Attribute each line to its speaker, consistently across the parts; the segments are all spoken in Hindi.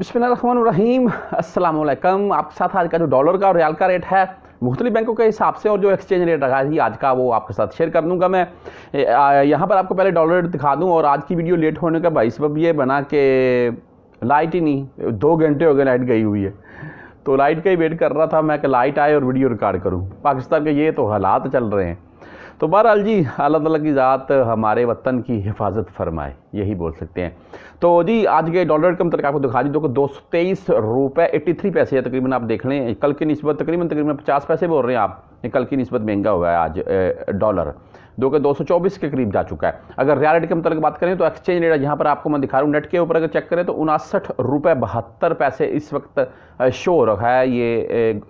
Speaker 1: बिस्मिल्लाम असलम आपके साथ आज का जो डॉलर का और रियाल का रेट है मुख्तलि बैंकों के हिसाब से और जो एक्सचेंज रेट रखा है आज का वो आपके साथ शेयर कर दूँगा मैं यहाँ पर आपको पहले डॉलर रेट दिखा दूँ और आज की वीडियो लेट होने का भाई सबब ये बना के लाइट ही नहीं दो घंटे हो गए लाइट गई हुई है तो लाइट का ही वेट कर रहा था मैं कि लाइट आए और वीडियो रिकॉर्ड करूँ पाकिस्तान के ये तो हालात चल रहे हैं तो बहरहाल जी अल्लाह तला की ज़ात हमारे वतन की हिफाजत फरमाए यही बोल सकते हैं तो जी आज के डॉलर कम मतलब आपको दिखा दी दो सौ तेईस रुपये एट्टी थ्री पैसे है तकरीबन आप देख लें कल की नस्बत तकरीबन तकरीबन पचास पैसे बोल रहे हैं आप कल की नस्बत महंगा हुआ है आज डॉलर जो कि चौबीस के करीब जा चुका है अगर रेट के मतलब बात करें तो एक्सचेंज रेट यहाँ पर आपको मैं दिखा रहा हूँ नेट के ऊपर अगर चेक करें तो उनसठ रुपये बहत्तर पैसे इस वक्त शो रखा है ये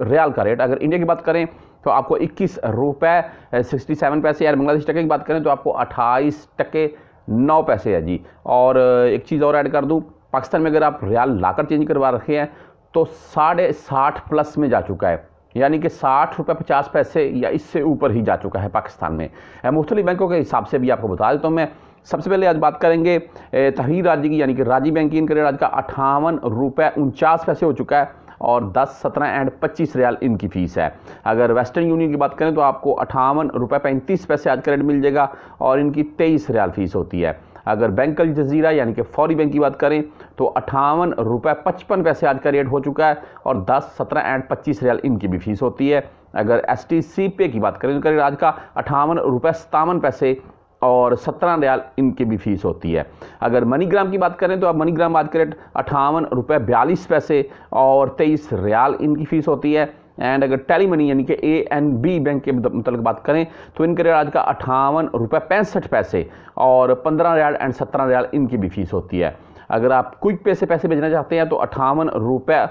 Speaker 1: रियाल का रेट अगर इंडिया की बात करें तो आपको इक्कीस रुपये सिक्सटी सेवन पैसे यार बांग्लादेश टके की बात करें तो आपको अट्ठाईस टके नौ पैसे है जी और एक चीज़ और ऐड कर दूँ पाकिस्तान में अगर आप रियाल लाकर चेंज करवा रखे हैं तो साढ़े साठ प्लस में जा चुका है यानी कि साठ रुपये पचास पैसे या इससे ऊपर ही जा चुका है पाकिस्तान में मुख्तलि बैंकों के हिसाब से भी आपको बता देता हूँ मैं सबसे पहले आज बात करेंगे तहरीर राज्य की यानी कि राज्य बैंक की इनके आज का अठावन रुपये उनचास पैसे हो चुका है और दस सत्रह एंड पच्चीस रियाल इनकी फ़ीस है अगर वेस्टर्न यूनियन की बात करें तो आपको अठावन रुपये पैंतीस पैसे आज का रेट मिल जाएगा और इनकी तेईस रियाल फ़ीस होती है अगर बैंक अल जजीरा यानी कि फौरी बैंक की बात करें तो अठावन रुपये पचपन पैसे आज का रेट हो चुका है और दस सत्रह एंड पच्चीस रियाल इनकी भी फीस होती है अगर एस टी सी पे की बात करें तो आज का अठावन रुपये सतावन पैसे और सत्रह रियाल इनकी भी फीस होती है अगर मनीग्राम की बात करें तो आप मनीग्राम बात करें अठावन रुपये बयालीस पैसे और तेईस रियाल इनकी फ़ीस होती है एंड अगर टेली मनी यानी कि ए एंड बी बैंक के मतलब बात करें तो इनके रेट आज का अठावन रुपये पैंसठ पैसे और पंद्रह रियाल एंड सत्रह रियाल इनकी भी फीस होती है अगर आप क्विक पे से पैसे भेजना चाहते हैं तो अठावन रुपये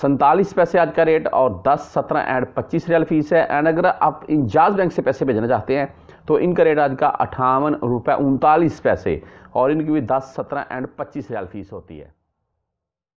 Speaker 1: सैंतालीस पैसे आज का रेट और दस सत्रह एंड पच्चीस रियाल फीस है एंड अगर आप इंजाज बैंक से पैसे भेजना चाहते हैं तो इनका रेट आज का अठावन रुपये उनतालीस पैसे और इनकी भी दस सत्रह एंड पच्चीस हज़ार फीस होती है